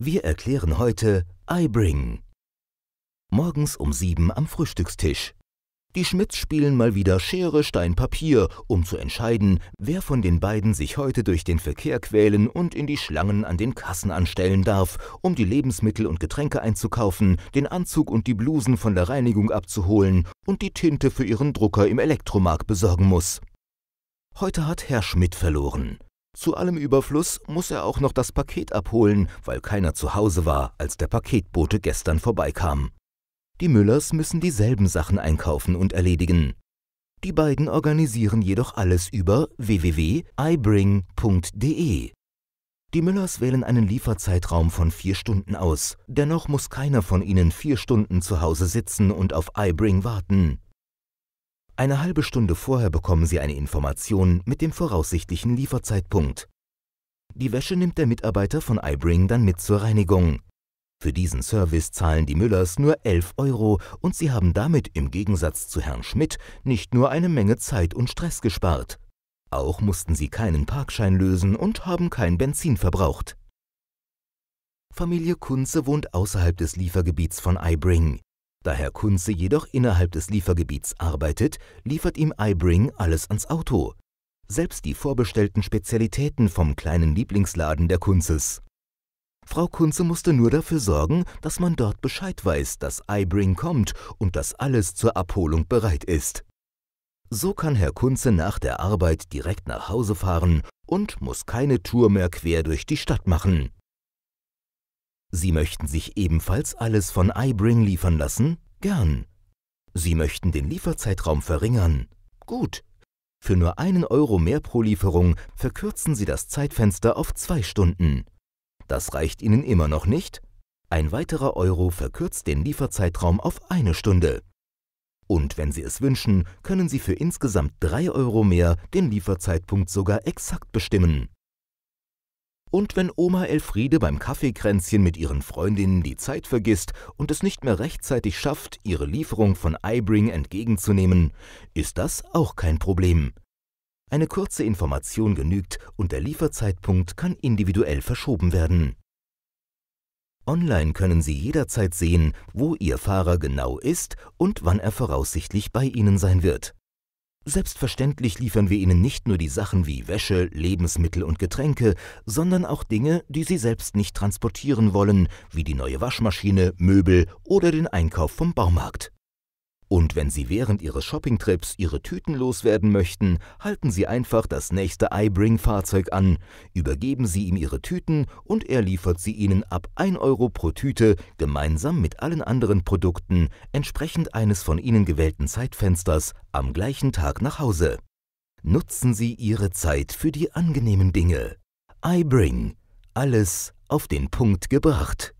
Wir erklären heute I Bring. Morgens um sieben am Frühstückstisch. Die Schmidts spielen mal wieder Schere, Stein, Papier, um zu entscheiden, wer von den beiden sich heute durch den Verkehr quälen und in die Schlangen an den Kassen anstellen darf, um die Lebensmittel und Getränke einzukaufen, den Anzug und die Blusen von der Reinigung abzuholen und die Tinte für ihren Drucker im Elektromarkt besorgen muss. Heute hat Herr Schmidt verloren. Zu allem Überfluss muss er auch noch das Paket abholen, weil keiner zu Hause war, als der Paketbote gestern vorbeikam. Die Müllers müssen dieselben Sachen einkaufen und erledigen. Die beiden organisieren jedoch alles über www.ibring.de. Die Müllers wählen einen Lieferzeitraum von vier Stunden aus. Dennoch muss keiner von ihnen vier Stunden zu Hause sitzen und auf iBring warten. Eine halbe Stunde vorher bekommen Sie eine Information mit dem voraussichtlichen Lieferzeitpunkt. Die Wäsche nimmt der Mitarbeiter von iBring dann mit zur Reinigung. Für diesen Service zahlen die Müllers nur 11 Euro und sie haben damit im Gegensatz zu Herrn Schmidt nicht nur eine Menge Zeit und Stress gespart. Auch mussten sie keinen Parkschein lösen und haben kein Benzin verbraucht. Familie Kunze wohnt außerhalb des Liefergebiets von iBring. Da Herr Kunze jedoch innerhalb des Liefergebiets arbeitet, liefert ihm iBring alles ans Auto. Selbst die vorbestellten Spezialitäten vom kleinen Lieblingsladen der Kunzes. Frau Kunze musste nur dafür sorgen, dass man dort Bescheid weiß, dass iBring kommt und dass alles zur Abholung bereit ist. So kann Herr Kunze nach der Arbeit direkt nach Hause fahren und muss keine Tour mehr quer durch die Stadt machen. Sie möchten sich ebenfalls alles von iBring liefern lassen? Gern. Sie möchten den Lieferzeitraum verringern? Gut. Für nur einen Euro mehr pro Lieferung verkürzen Sie das Zeitfenster auf zwei Stunden. Das reicht Ihnen immer noch nicht? Ein weiterer Euro verkürzt den Lieferzeitraum auf eine Stunde. Und wenn Sie es wünschen, können Sie für insgesamt drei Euro mehr den Lieferzeitpunkt sogar exakt bestimmen. Und wenn Oma Elfriede beim Kaffeekränzchen mit ihren Freundinnen die Zeit vergisst und es nicht mehr rechtzeitig schafft, ihre Lieferung von iBring entgegenzunehmen, ist das auch kein Problem. Eine kurze Information genügt und der Lieferzeitpunkt kann individuell verschoben werden. Online können Sie jederzeit sehen, wo Ihr Fahrer genau ist und wann er voraussichtlich bei Ihnen sein wird. Selbstverständlich liefern wir Ihnen nicht nur die Sachen wie Wäsche, Lebensmittel und Getränke, sondern auch Dinge, die Sie selbst nicht transportieren wollen, wie die neue Waschmaschine, Möbel oder den Einkauf vom Baumarkt. Und wenn Sie während Ihres Shoppingtrips Ihre Tüten loswerden möchten, halten Sie einfach das nächste iBring-Fahrzeug an, übergeben Sie ihm Ihre Tüten und er liefert sie Ihnen ab 1 Euro pro Tüte gemeinsam mit allen anderen Produkten entsprechend eines von Ihnen gewählten Zeitfensters am gleichen Tag nach Hause. Nutzen Sie Ihre Zeit für die angenehmen Dinge. iBring. Alles auf den Punkt gebracht.